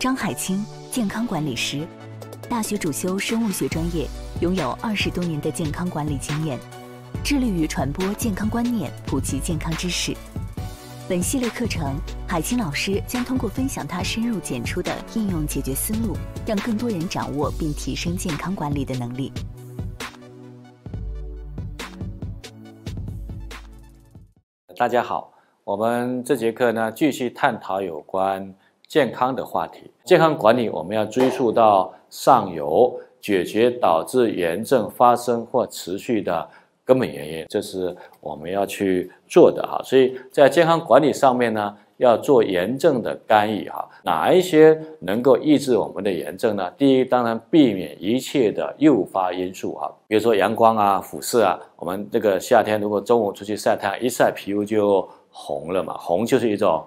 张海清，健康管理师，大学主修生物学专业，拥有二十多年的健康管理经验，致力于传播健康观念、普及健康知识。本系列课程，海清老师将通过分享他深入浅出的应用解决思路，让更多人掌握并提升健康管理的能力。大家好，我们这节课呢，继续探讨有关。健康的话题，健康管理我们要追溯到上游，解决导致炎症发生或持续的根本原因，这是我们要去做的哈。所以在健康管理上面呢，要做炎症的干预哈。哪一些能够抑制我们的炎症呢？第一，当然避免一切的诱发因素哈，比如说阳光啊、辐射啊。我们这个夏天如果中午出去晒太阳，一晒皮肤就红了嘛，红就是一种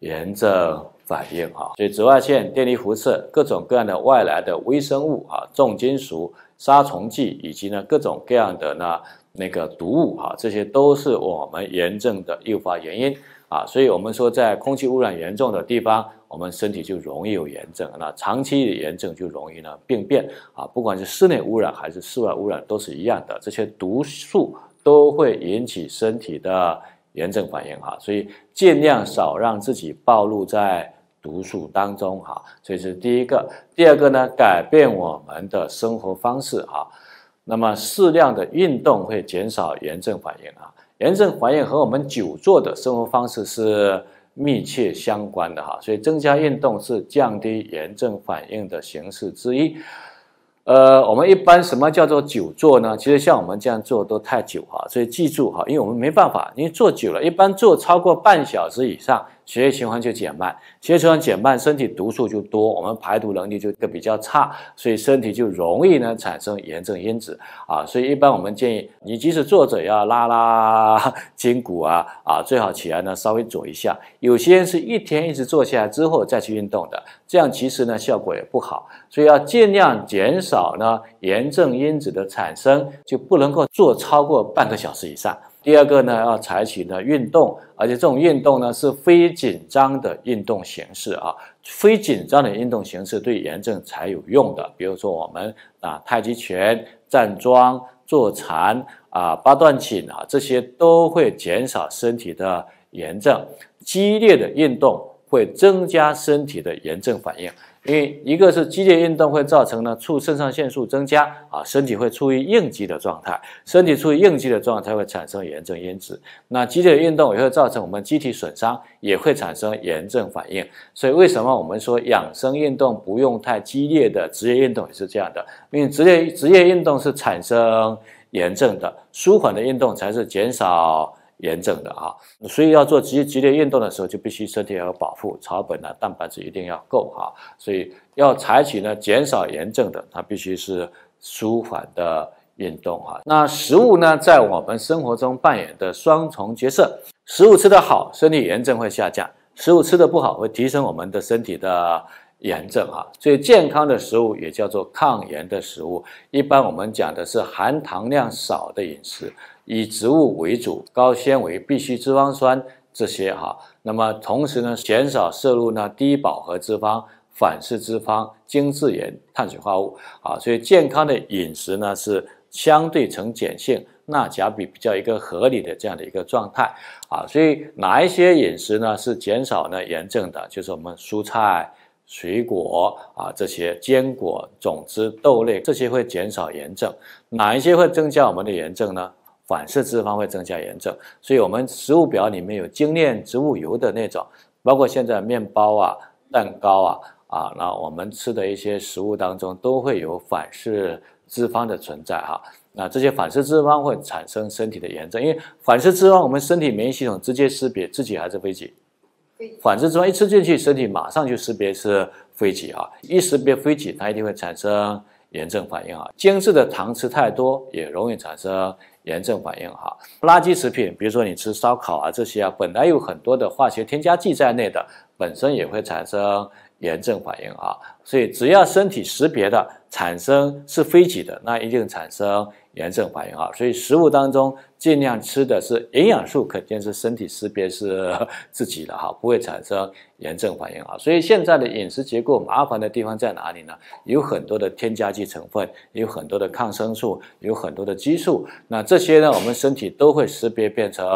炎症。反应哈，所以紫外线、电离辐射、各种各样的外来的微生物啊、重金属、杀虫剂以及呢各种各样的那那个毒物哈，这些都是我们炎症的诱发原因啊。所以我们说，在空气污染严重的地方，我们身体就容易有炎症。那长期的炎症就容易呢病变啊。不管是室内污染还是室外污染都是一样的，这些毒素都会引起身体的炎症反应哈。所以尽量少让自己暴露在。毒素当中哈，所以这是第一个。第二个呢，改变我们的生活方式哈。那么适量的运动会减少炎症反应啊。炎症反应和我们久坐的生活方式是密切相关的哈。所以增加运动是降低炎症反应的形式之一。呃，我们一般什么叫做久坐呢？其实像我们这样做都太久哈。所以记住哈，因为我们没办法，因为坐久了一般坐超过半小时以上。血液循环就减慢，血液循环减慢，身体毒素就多，我们排毒能力就比较差，所以身体就容易呢产生炎症因子啊。所以一般我们建议，你即使坐着要拉拉筋骨啊啊，最好起来呢稍微走一下。有些人是一天一直坐下来之后再去运动的，这样其实呢效果也不好，所以要尽量减少呢炎症因子的产生，就不能够坐超过半个小时以上。第二个呢，要采取呢运动，而且这种运动呢是非紧张的运动形式啊，非紧张的运动形式对炎症才有用的。比如说我们啊，太极拳、站桩、坐禅啊，八段锦啊，这些都会减少身体的炎症。激烈的运动会增加身体的炎症反应。因为一个是激烈运动会造成呢，促肾上腺素增加啊，身体会处于应激的状态，身体处于应激的状态会产生炎症因子。那激烈运动也会造成我们机体损伤，也会产生炎症反应。所以为什么我们说养生运动不用太激烈的，职业运动也是这样的，因为职业职业运动是产生炎症的，舒缓的运动才是减少。炎症的啊，所以要做极激烈运动的时候，就必须身体要有保护，草本的蛋白质一定要够啊，所以要采取呢减少炎症的，它必须是舒缓的运动啊。那食物呢，在我们生活中扮演的双重角色，食物吃的好，身体炎症会下降；，食物吃的不好，会提升我们的身体的。炎症啊，所以健康的食物也叫做抗炎的食物。一般我们讲的是含糖量少的饮食，以植物为主，高纤维、必需脂肪酸这些哈。那么同时呢，减少摄入呢低饱和脂肪、反式脂肪、精制盐、碳水化物啊。所以健康的饮食呢是相对呈碱性，钠钾比比较一个合理的这样的一个状态啊。所以哪一些饮食呢是减少呢炎症的？就是我们蔬菜。水果啊，这些坚果、种子、豆类，这些会减少炎症。哪一些会增加我们的炎症呢？反式脂肪会增加炎症。所以，我们食物表里面有精炼植物油的那种，包括现在面包啊、蛋糕啊啊，那我们吃的一些食物当中都会有反式脂肪的存在哈。那这些反式脂肪会产生身体的炎症，因为反式脂肪我们身体免疫系统直接识别自己还是非己。反之，中一吃进去，身体马上就识别是非脂啊，一识别非脂，它一定会产生炎症反应啊。精致的糖吃太多也容易产生炎症反应哈。垃圾食品，比如说你吃烧烤啊这些啊，本来有很多的化学添加剂在内的，本身也会产生。炎症反应啊，所以只要身体识别的产生是非己的，那一定产生炎症反应啊。所以食物当中尽量吃的是营养素，肯定是身体识别是自己的哈，不会产生炎症反应啊。所以现在的饮食结构麻烦的地方在哪里呢？有很多的添加剂成分，有很多的抗生素，有很多的激素。那这些呢，我们身体都会识别变成。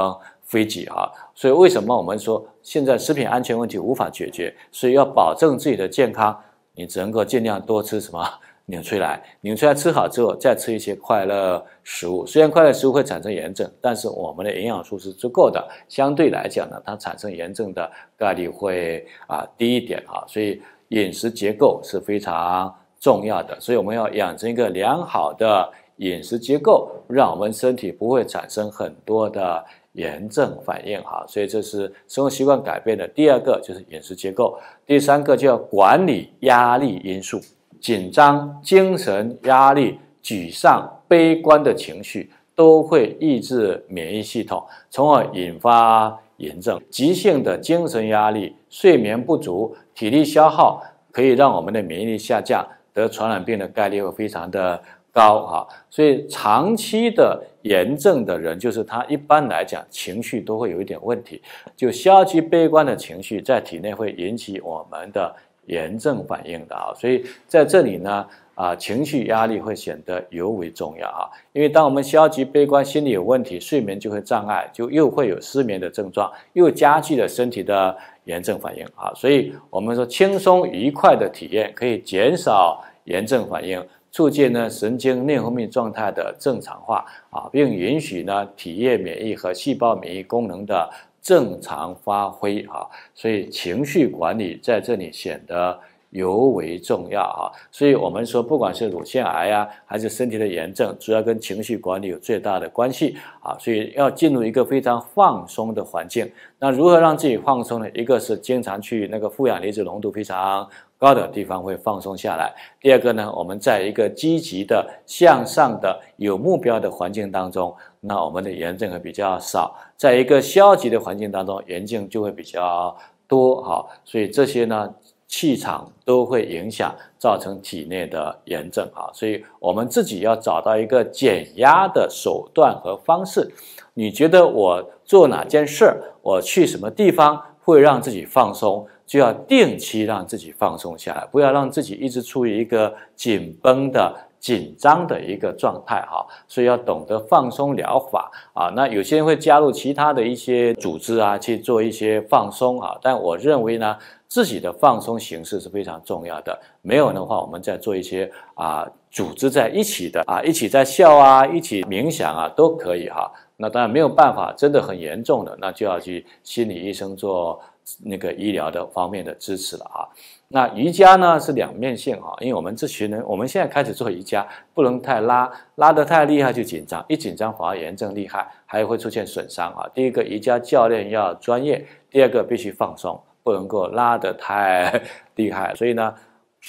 非机啊，所以为什么我们说现在食品安全问题无法解决？所以要保证自己的健康，你只能够尽量多吃什么 纽崔莱，纽崔莱吃好之后再吃一些快乐食物。虽然快乐食物会产生炎症，但是我们的营养素是足够的，相对来讲呢，它产生炎症的概率会啊低一点啊。所以饮食结构是非常重要的，所以我们要养成一个良好的饮食结构，让我们身体不会产生很多的。炎症反应哈，所以这是生活习惯改变的第二个，就是饮食结构；第三个就要管理压力因素，紧张、精神压力、沮丧、悲观的情绪都会抑制免疫系统，从而引发炎症。急性的精神压力、睡眠不足、体力消耗可以让我们的免疫力下降，得传染病的概率会非常的。高哈，所以长期的炎症的人，就是他一般来讲情绪都会有一点问题，就消极悲观的情绪在体内会引起我们的炎症反应的啊。所以在这里呢，啊，情绪压力会显得尤为重要啊。因为当我们消极悲观、心理有问题，睡眠就会障碍，就又会有失眠的症状，又加剧了身体的炎症反应啊。所以我们说，轻松愉快的体验可以减少炎症反应。促进呢神经内分泌状态的正常化啊，并允许呢体液免疫和细胞免疫功能的正常发挥啊，所以情绪管理在这里显得。尤为重要啊，所以我们说，不管是乳腺癌呀，还是身体的炎症，主要跟情绪管理有最大的关系啊。所以要进入一个非常放松的环境。那如何让自己放松呢？一个是经常去那个负氧离子浓度非常高的地方，会放松下来。第二个呢，我们在一个积极的、向上的、有目标的环境当中，那我们的炎症会比较少。在一个消极的环境当中，炎症就会比较多哈。所以这些呢。气场都会影响，造成体内的炎症啊，所以我们自己要找到一个减压的手段和方式。你觉得我做哪件事儿，我去什么地方会让自己放松，就要定期让自己放松下来，不要让自己一直处于一个紧绷的、紧张的一个状态哈。所以要懂得放松疗法啊。那有些人会加入其他的一些组织啊，去做一些放松啊。但我认为呢。自己的放松形式是非常重要的，没有的话，我们再做一些啊，组织在一起的啊，一起在笑啊，一起冥想啊，都可以哈。那当然没有办法，真的很严重的，那就要去心理医生做那个医疗的方面的支持了哈。那瑜伽呢是两面性哈，因为我们这群人，我们现在开始做瑜伽，不能太拉，拉的太厉害就紧张，一紧张反而炎症厉害，还会出现损伤啊。第一个瑜伽教练要专业，第二个必须放松。不能够拉得太厉害，所以呢，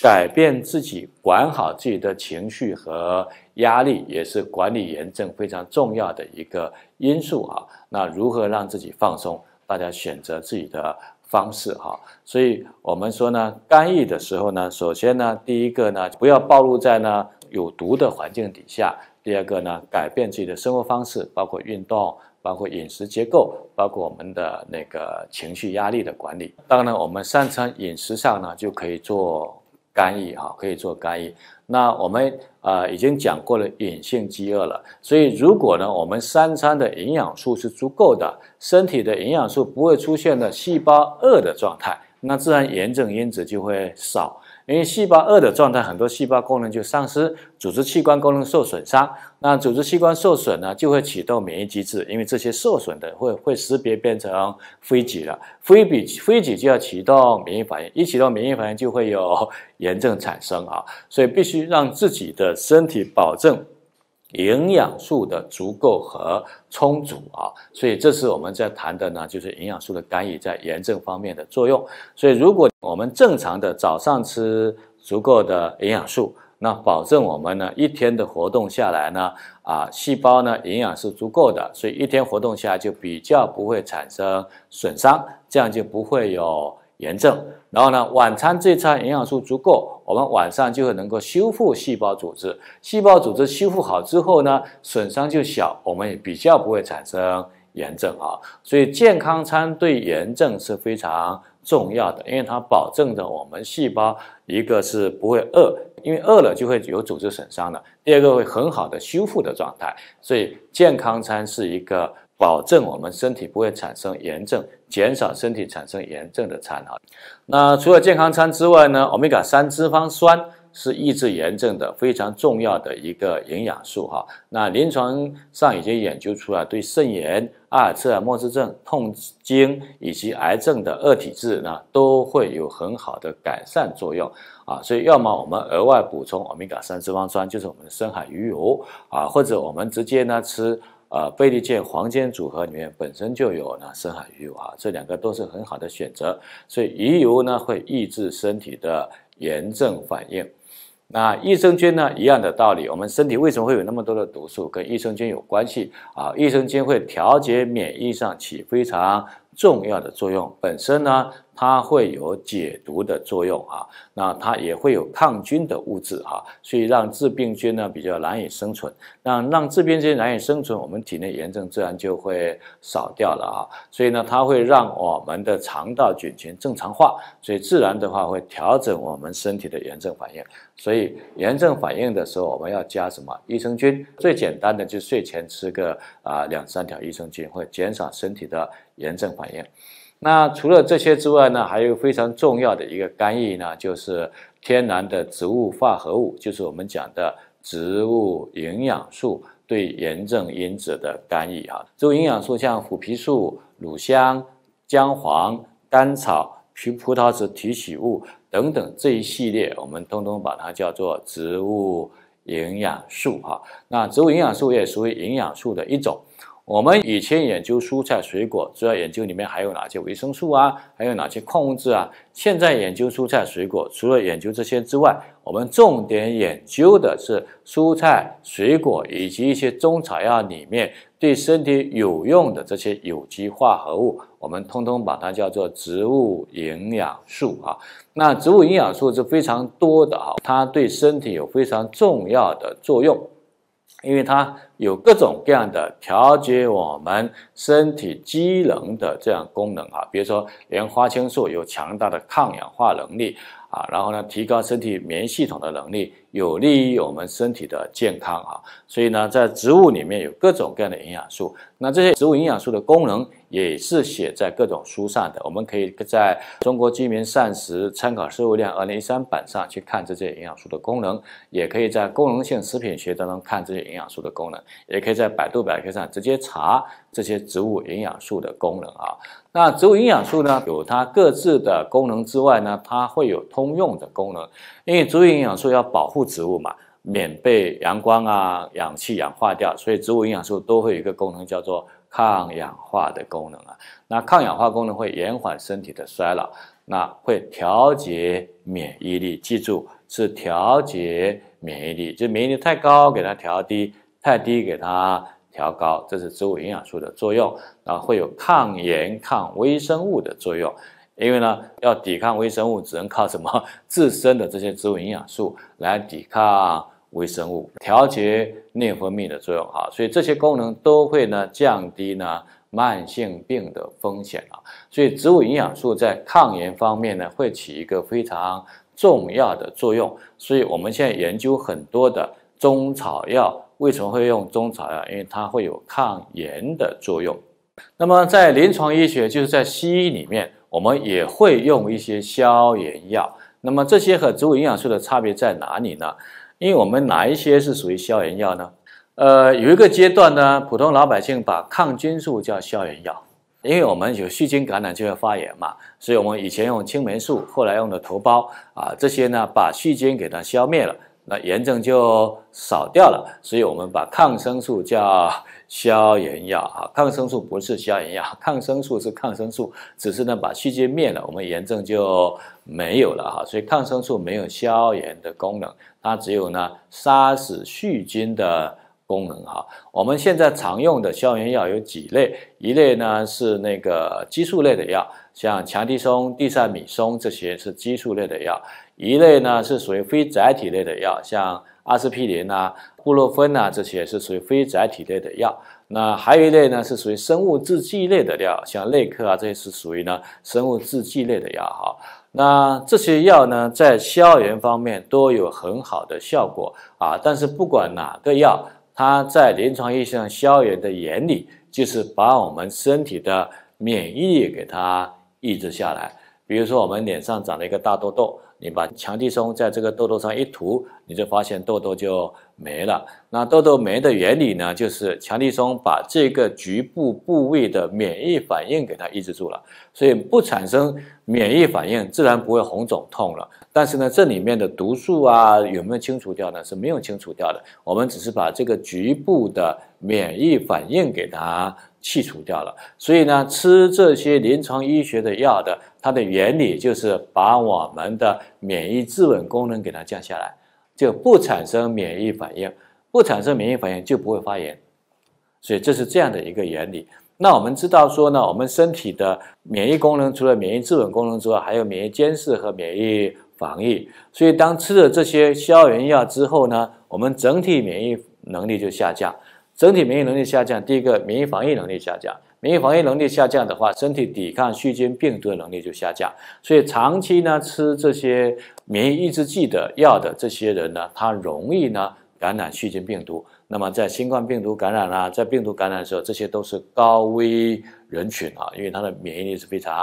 改变自己，管好自己的情绪和压力，也是管理炎症非常重要的一个因素啊。那如何让自己放松？大家选择自己的方式哈。所以我们说呢，干预的时候呢，首先呢，第一个呢，不要暴露在呢有毒的环境底下；第二个呢，改变自己的生活方式，包括运动。包括饮食结构，包括我们的那个情绪压力的管理。当然，我们三餐饮食上呢，就可以做干预，哈，可以做干预。那我们呃已经讲过了隐性饥饿了，所以如果呢我们三餐的营养素是足够的，身体的营养素不会出现了细胞饿的状态，那自然炎症因子就会少。因为细胞饿的状态，很多细胞功能就丧失，组织器官功能受损伤。那组织器官受损呢，就会启动免疫机制。因为这些受损的会会识别变成非己了，非比非己就要启动免疫反应。一启动免疫反应，就会有 炎症产生啊。所以必须让自己的身体保证。营养素的足够和充足啊，所以这是我们在谈的呢，就是营养素的干预在炎症方面的作用。所以，如果我们正常的早上吃足够的营养素，那保证我们呢一天的活动下来呢，啊，细胞呢营养是足够的，所以一天活动下来就比较不会产生损伤，这样就不会有炎症。然后呢，晚餐这一餐营养素足够，我们晚上就会能够修复细胞组织。细胞组织修复好之后呢，损伤就小，我们也比较不会产生炎症啊。所以健康餐对炎症是非常重要的，因为它保证着我们细胞一个是不会饿，因为饿了就会有组织损伤了；第二个会很好的修复的状态。所以健康餐是一个。保证我们身体不会产生炎症，减少身体产生炎症的餐哈。那除了健康餐之外呢？欧米伽三脂肪酸是抑制炎症的非常重要的一个营养素哈。那临床上已经研究出来，对肾炎、阿尔茨海默氏症、痛经以及癌症的二体质呢，都会有很好的改善作用啊。所以要么我们额外补充欧米伽三脂肪酸，就是我们深海鱼油啊，或者我们直接呢吃。啊，贝利健黄金组合里面本身就有呢深海鱼油啊，这两个都是很好的选择。所以鱼油呢会抑制身体的炎症反应，那益生菌呢一样的道理。我们身体为什么会有那么多的毒素，跟益生菌有关系啊？益生菌会调节免疫上起非常重要的作用，本身呢。它会有解毒的作用啊，那它也会有抗菌的物质啊，所以让致病菌呢比较难以生存。那让致病菌难以生存，我们体内炎症自然就会少掉了啊。所以呢，它会让我们的肠道菌群正常化，所以自然的话会调整我们身体的炎症反应。所以炎症反应的时候，我们要加什么？益生菌最简单的就睡前吃个啊两三条益生菌，会减少身体的炎症反应。那除了这些之外呢，还有非常重要的一个干预呢，就是天然的植物化合物，就是我们讲的植物营养素对炎症因子的干预哈。植物营养素像虎皮素、乳香、姜黄、甘草、皮葡萄籽提取物等等这一系列，我们通通把它叫做植物营养素哈。那植物营养素也属于营养素的一种。我们以前研究蔬菜水果，主要研究里面含有哪些维生素啊，还有哪些矿物质啊。现在研究蔬菜水果，除了研究这些之外，我们重点研究的是蔬菜水果以及一些中草药里面对身体有用的这些有机化合物，我们通通把它叫做植物营养素啊。那植物营养素是非常多的啊，它对身体有非常重要的作用。因为它有各种各样的调节我们身体机能的这样功能啊，比如说，连花清素有强大的抗氧化能力啊，然后呢，提高身体免疫系统的能力。有利于我们身体的健康啊，所以呢，在植物里面有各种各样的营养素。那这些植物营养素的功能也是写在各种书上的。我们可以在《中国居民膳食参考摄入量 （2013 版）》上去看这些营养素的功能，也可以在功能性食品学当中看这些营养素的功能，也可以在百度百科上直接查这些植物营养素的功能啊。那植物营养素呢，有它各自的功能之外呢，它会有通用的功能，因为植物营养素要保护。植物嘛，免被阳光啊、氧气氧化掉，所以植物营养素都会有一个功能，叫做抗氧化的功能啊。那抗氧化功能会延缓身体的衰老，那会调节免疫力。记住，是调节免疫力，就免疫力太高，给它调低；太低，给它调高。这是植物营养素的作用，然后会有抗炎、抗微生物的作用。因为呢，要抵抗微生物，只能靠什么 自身的这些植物营养素来抵抗微生物，调节内分泌的作用啊，所以这些功能都会呢降低呢慢性病的风险啊，所以植物营养素在抗炎方面呢会起一个非常重要的作用，所以我们现在研究很多的中草药，为什么会用中草药？因为它会有抗炎的作用。那么在临床医学，就是在西医里面。我们也会用一些消炎药，那么这些和植物营养素的差别在哪里呢？因为我们哪一些是属于消炎药呢？呃，有一个阶段呢，普通老百姓把抗菌素叫消炎药，因为我们有细菌感染就会发炎嘛，所以我们以前用青霉素，后来用的头孢啊，这些呢把细菌给它消灭了。那炎症就少掉了，所以我们把抗生素叫消炎药啊，抗生素不是消炎药，抗生素是抗生素，只是呢把细菌灭了，我们炎症就没有了哈，所以抗生素没有消炎的功能，它只有呢杀死细菌的功能哈。我们现在常用的消炎药有几类，一类呢是那个激素类的药。像强地松、地塞米松这些是激素类的药，一类呢是属于非载体类的药，像阿司匹林啊、布洛芬啊这些是属于非载体类的药。那还有一类呢是属于生物制剂类的药，像类克啊这些是属于呢生物制剂类的药哈。那这些药呢在消炎方面都有很好的效果啊，但是不管哪个药，它在临床意义上消炎的原理就是把我们身体的免疫力给它。抑制下来，比如说我们脸上长了一个大痘痘，你把强地松在这个痘痘上一涂，你就发现痘痘就没了。那痘痘没的原理呢？就是强地松把这个局部部位的免疫反应给它抑制住了，所以不产生免疫反应，自然不会红肿痛了。但是呢，这里面的毒素啊有没有清除掉呢？是没有清除掉的。我们只是把这个局部的免疫反应给它去除掉了。所以呢，吃这些临床医学的药的，它的原理就是把我们的免疫自稳功能给它降下来，就不产生免疫反应，不产生免疫反应就不会发炎。所以这是这样的一个原理。那我们知道说呢，我们身体的免疫功能除了免疫自稳功能之外，还有免疫监视和免疫。防疫，所以当吃了这些消炎药之后呢，我们整体免疫能力就下降。整体免疫能力下降，第一个免疫防御能力下降。免疫防御能力下降的话，身体抵抗细菌病毒的能力就下降。所以长期呢吃这些免疫抑制剂的药的这些人呢，他容易呢感染细菌病毒。那么在新冠病毒感染啊，在病毒感染的时候，这些都是高危人群啊，因为他的免疫力是非常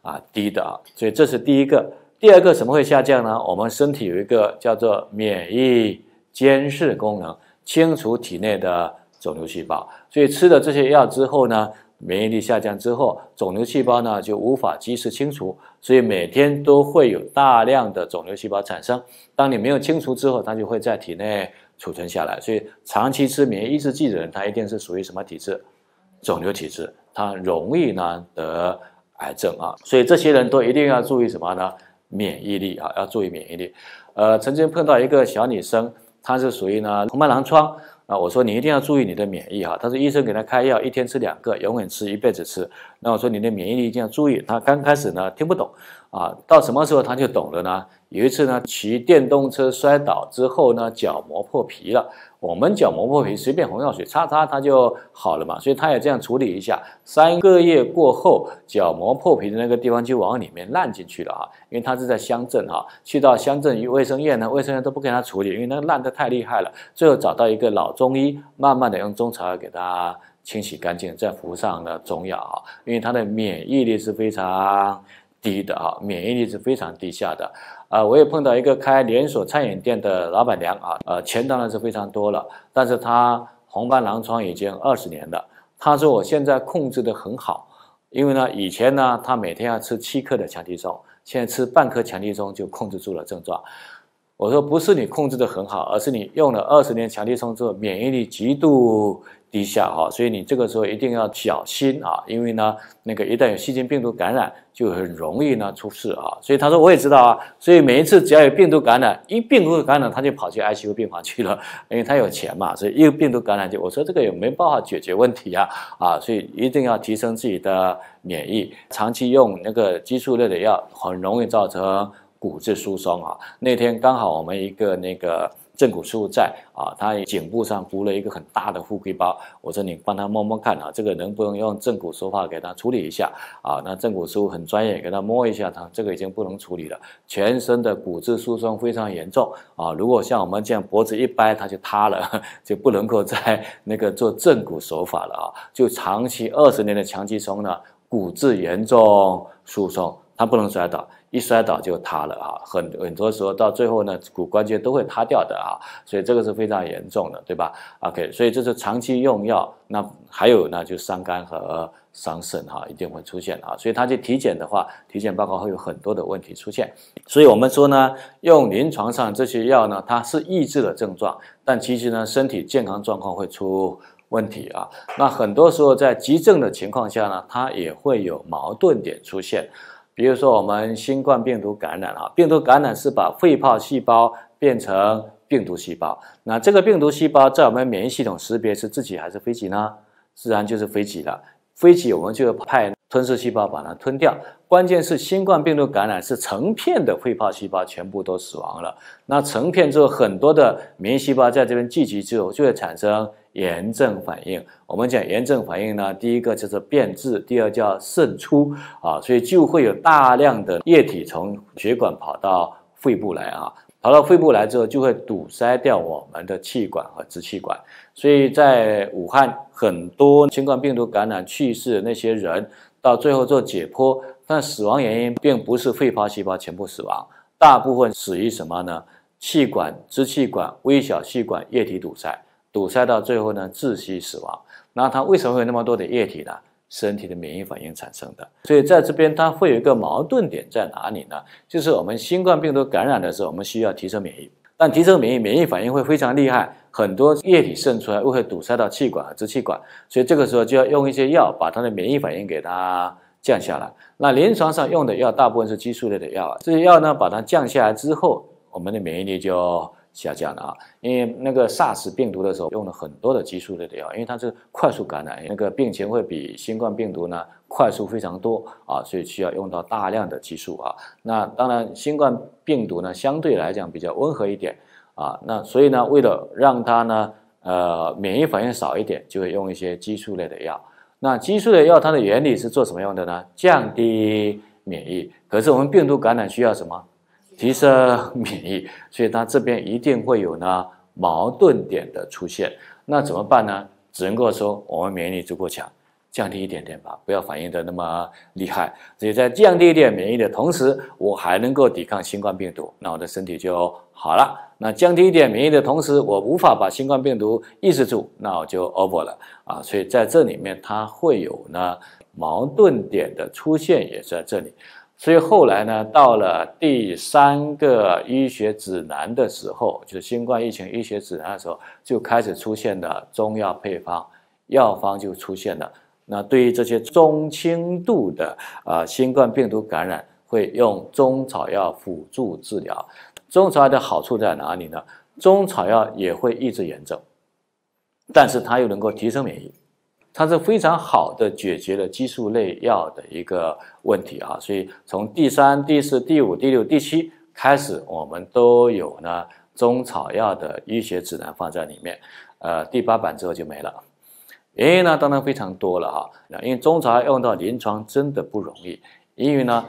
啊低的啊。所以这是第一个。第二个什么会下降呢？我们身体有一个叫做免疫监视功能，清除体内的肿瘤细胞。所以吃了这些药之后呢，免疫力下降之后，肿瘤细胞呢就无法及时清除，所以每天都会有大量的肿瘤细胞产生。当你没有清除之后，它就会在体内储存下来。所以长期吃免疫抑制剂的人，他一定是属于什么体质？肿瘤体质，他容易呢得癌症啊。所以这些人都一定要注意什么呢？免疫力啊，要注意免疫力。呃，曾经碰到一个小女生，她是属于呢红斑狼疮啊，我说你一定要注意你的免疫哈。她说医生给她开药，一天吃两个，永远吃一辈子吃。那我说你的免疫力一定要注意。她刚开始呢听不懂啊，到什么时候她就懂了呢？有一次呢，骑电动车摔倒之后呢，脚磨破皮了。我们脚磨破皮，随便红药水擦擦，它就好了嘛。所以他也这样处理一下。三个月过后，脚磨破皮的那个地方就往里面烂进去了啊。因为他是在乡镇啊，去到乡镇卫生院呢，卫生院都不给他处理，因为那烂得太厉害了。最后找到一个老中医，慢慢的用中草药给他清洗干净，再敷上了中药啊。因为他的免疫力是非常低的啊，免疫力是非常低下的。啊，我也碰到一个开连锁餐饮店的老板娘啊，呃，钱当然是非常多了，但是她红斑狼疮已经二十年了。她说我现在控制得很好，因为呢，以前呢，她每天要吃七克的强地松，现在吃半克强地松就控制住了症状。我说不是你控制的很好，而是你用了二十年强力冲之后，免疫力极度低下哈，所以你这个时候一定要小心啊，因为呢，那个一旦有细菌病毒感染，就很容易呢出事啊。所以他说我也知道啊，所以每一次只要有病毒感染，一病毒感染他就跑去 ICU 病房去了，因为他有钱嘛，所以一个病毒感染就我说这个也没办法解决问题呀啊，所以一定要提升自己的免疫，长期用那个激素类的药，很容易造成。骨质疏松啊，那天刚好我们一个那个正骨师傅在啊，他颈部上敷了一个很大的富贵包。我说你帮他摸摸看啊，这个能不能用正骨手法给他处理一下啊？那正骨师傅很专业，给他摸一下，他这个已经不能处理了，全身的骨质疏松非常严重啊。如果像我们这样脖子一掰，它就塌了，就不能够再那个做正骨手法了啊。就长期二十年的强基松呢，骨质严重疏松。他不能摔倒，一摔倒就塌了啊！很很多时候到最后呢，骨关节都会塌掉的啊，所以这个是非常严重的，对吧？OK，所以这是长期用药。那还有呢，就伤肝和伤肾哈，一定会出现啊。所以他去体检的话，体检报告会有很多的问题出现。所以我们说呢，用临床上这些药呢，它是抑制的症状，但其实呢，身体健康状况会出问题啊。那很多时候在急症的情况下呢，它也会有矛盾点出现。比如说我们新冠病毒感染啊，病毒感染是把肺泡细胞变成病毒细胞，那这个病毒细胞在我们免疫系统识别是自己还是非己呢？自然就是非己了，非己我们就派吞噬细胞把它吞掉。关键是新冠病毒感染是成片的肺泡细胞全部都死亡了，那成片之后很多的免疫细胞在这边聚集之后就会产生。炎症反应，我们讲炎症反应呢，第一个就是变质，第二叫渗出啊，所以就会有大量的液体从血管跑到肺部来啊，跑到肺部来之后就会堵塞掉我们的气管和支气管，所以在武汉很多新冠病毒感染去世的那些人，到最后做解剖，但死亡原因并不是肺泡细胞全部死亡，大部分死于什么呢？气管、支气管、微小气管液体堵塞。堵塞到最后呢，窒息死亡。那它为什么会有那么多的液体呢？身体的免疫反应产生的。所以在这边它会有一个矛盾点在哪里呢？就是我们新冠病毒感染的时候，我们需要提升免疫，但提升免疫，免疫反应会非常厉害，很多液体渗出来，会堵塞到气管和支气管。所以这个时候就要用一些药把它的免疫反应给它降下来。那临床上用的药大部分是激素类的药啊，这些药呢把它降下来之后，我们的免疫力就。下降了啊，因为那个 SARS 病毒的时候用了很多的激素类的药，因为它是快速感染，那个病情会比新冠病毒呢快速非常多啊，所以需要用到大量的激素啊。那当然，新冠病毒呢相对来讲比较温和一点啊，那所以呢，为了让它呢呃免疫反应少一点，就会用一些激素类的药。那激素的药它的原理是做什么用的呢？降低免疫。可是我们病毒感染需要什么？提升免疫，所以它这边一定会有呢矛盾点的出现。那怎么办呢？只能够说我们免疫力足够强，降低一点点吧，不要反应的那么厉害。所以在降低一点免疫的同时，我还能够抵抗新冠病毒，那我的身体就好了。那降低一点免疫的同时，我无法把新冠病毒抑制住，那我就 over 了啊。所以在这里面，它会有呢矛盾点的出现，也在这里。所以后来呢，到了第三个医学指南的时候，就是新冠疫情医学指南的时候，就开始出现了中药配方，药方就出现了。那对于这些中轻度的啊新冠病毒感染，会用中草药辅助治疗。中草药的好处在哪里呢？中草药也会抑制炎症，但是它又能够提升免疫。它是非常好的解决了激素类药的一个问题啊，所以从第三、第四、第五、第六、第七开始，我们都有呢中草药的医学指南放在里面，呃，第八版之后就没了。原因呢，当然非常多了啊，因为中草药用到临床真的不容易，因为呢，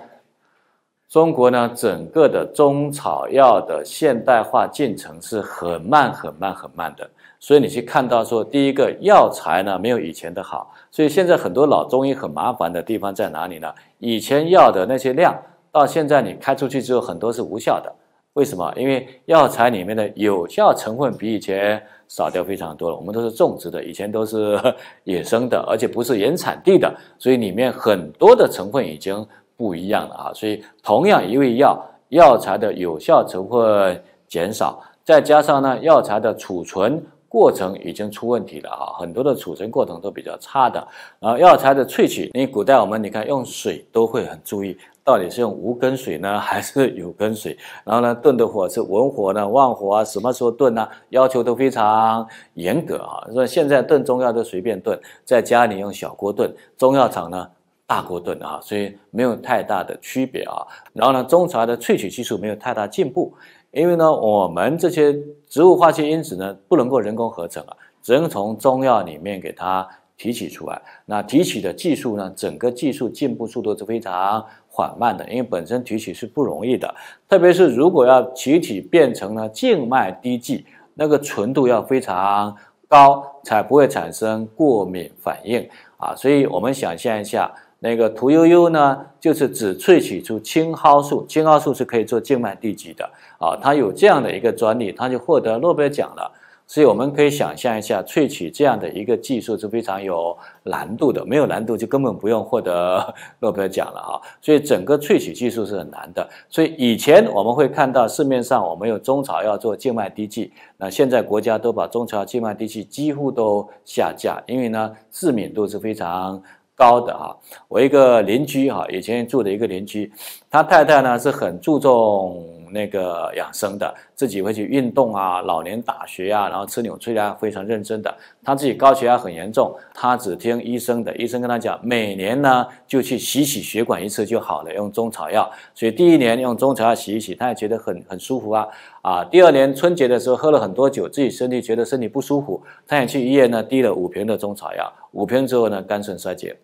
中国呢整个的中草药的现代化进程是很慢、很慢、很慢的。所以你去看到说，第一个药材呢没有以前的好，所以现在很多老中医很麻烦的地方在哪里呢？以前药的那些量，到现在你开出去之后很多是无效的，为什么？因为药材里面的有效成分比以前少掉非常多了。我们都是种植的，以前都是 野生的，而且不是原产地的，所以里面很多的成分已经不一样了啊。所以同样一味药，药材的有效成分减少，再加上呢药材的储存。过程已经出问题了啊，很多的储存过程都比较差的。然后药材的萃取，你古代我们你看用水都会很注意，到底是用无根水呢，还是有根水？然后呢，炖的火是文火呢，旺火啊，什么时候炖呢？要求都非常严格啊。所以现在炖中药都随便炖，在家里用小锅炖，中药厂呢大锅炖啊，所以没有太大的区别啊。然后呢，中茶的萃取技术没有太大进步。因为呢，我们这些植物化学因子呢，不能够人工合成啊，只能从中药里面给它提取出来。那提取的技术呢，整个技术进步速度是非常缓慢的，因为本身提取是不容易的，特别是如果要提取变成了静脉滴剂，那个纯度要非常高，才不会产生过敏反应啊。所以我们想象一下。那个屠呦呦呢，就是只萃取出青蒿素，青蒿素是可以做静脉滴剂的啊，它有这样的一个专利，它就获得诺贝尔奖了。所以我们可以想象一下，萃取这样的一个技术是非常有难度的，没有难度就根本不用获得 诺贝尔奖了啊。所以整个萃取技术是很难的。所以以前我们会看到市面上我们用中草药做静脉滴剂，那现在国家都把中草药静脉滴剂几乎都下架，因为呢致敏度是非常。高的啊，我一个邻居哈，以前住的一个邻居，他太太呢是很注重。那个养生的，自己会去运动啊，老年打学啊，然后吃纽崔莱，非常认真的。他自己高血压很严重，他只听医生的，医生跟他讲，每年呢就去洗洗血管一次就好了，用中草药。所以第一年用中草药洗一洗，他也觉得很很舒服啊啊。第二年春节的时候喝了很多酒，自己身体觉得身体不舒服，他也去医院呢滴了五瓶的中草药，五瓶之后呢肝肾衰竭。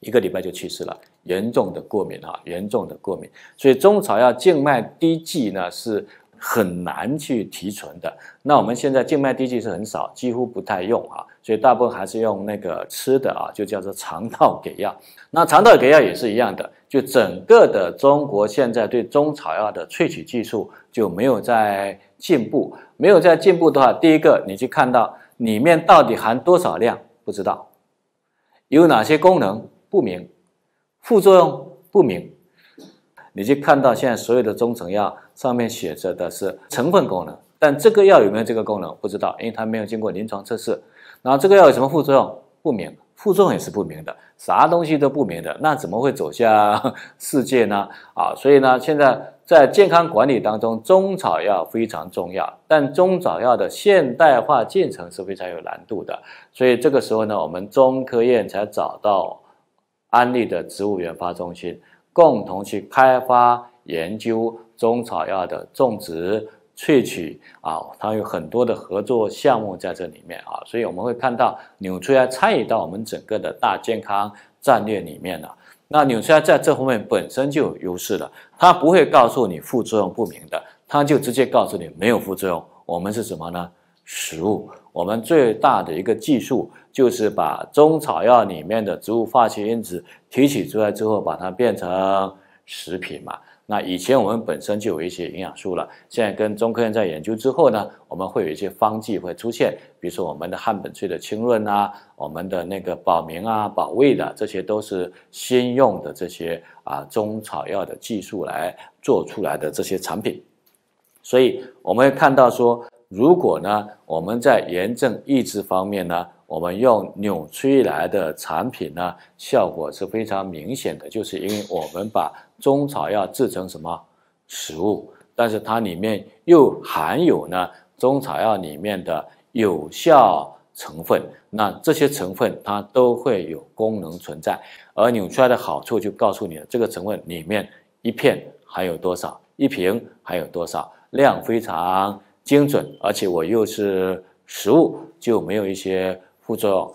一个礼拜就去世了，严重的过敏啊，严重的过敏。所以中草药静脉滴剂呢是很难去提纯的。那我们现在静脉滴剂是很少，几乎不太用啊，所以大部分还是用那个吃的啊，就叫做肠道给药。那肠道给药也是一样的，就整个的中国现在对中草药的萃取技术就没有在进步，没有在进步的话，第一个你去看到里面到底含多少量不知道，有哪些功能。不明，副作用不明，你就看到现在所有的中成药上面写着的是成分功能，但这个药有没有这个功能不知道，因为它没有经过临床测试。然后这个药有什么副作用不明，副作用也是不明的，啥东西都不明的，那怎么会走向世界呢？啊，所以呢，现在在健康管理当中，中草药非常重要，但中草药的现代化进程是非常有难度的。所以这个时候呢，我们中科院才找到。安利的植物研发中心，共同去开发研究中草药的种植、萃取啊，它有很多的合作项目在这里面啊，所以我们会看到纽崔莱参与到我们整个的大健康战略里面了。那纽崔莱在这方面本身就有优势了，它不会告诉你副作用不明的，它就直接告诉你没有副作用。我们是什么呢？食物。我们最大的一个技术就是把中草药里面的植物化学因子提取出来之后，把它变成食品嘛。那以前我们本身就有一些营养素了，现在跟中科院在研究之后呢，我们会有一些方剂会出现，比如说我们的汉本萃的清润啊，我们的那个保明啊、保胃的，这些都是新用的这些啊中草药的技术来做出来的这些产品，所以我们会看到说。如果呢，我们在炎症抑制方面呢，我们用纽崔莱的产品呢，效果是非常明显的。就是因为我们把中草药制成什么食物，但是它里面又含有呢中草药里面的有效成分，那这些成分它都会有功能存在。而纽崔莱的好处就告诉你了：这个成分里面一片含有多少，一瓶含有多少，量非常。精准，而且我又是食物，就没有一些副作用。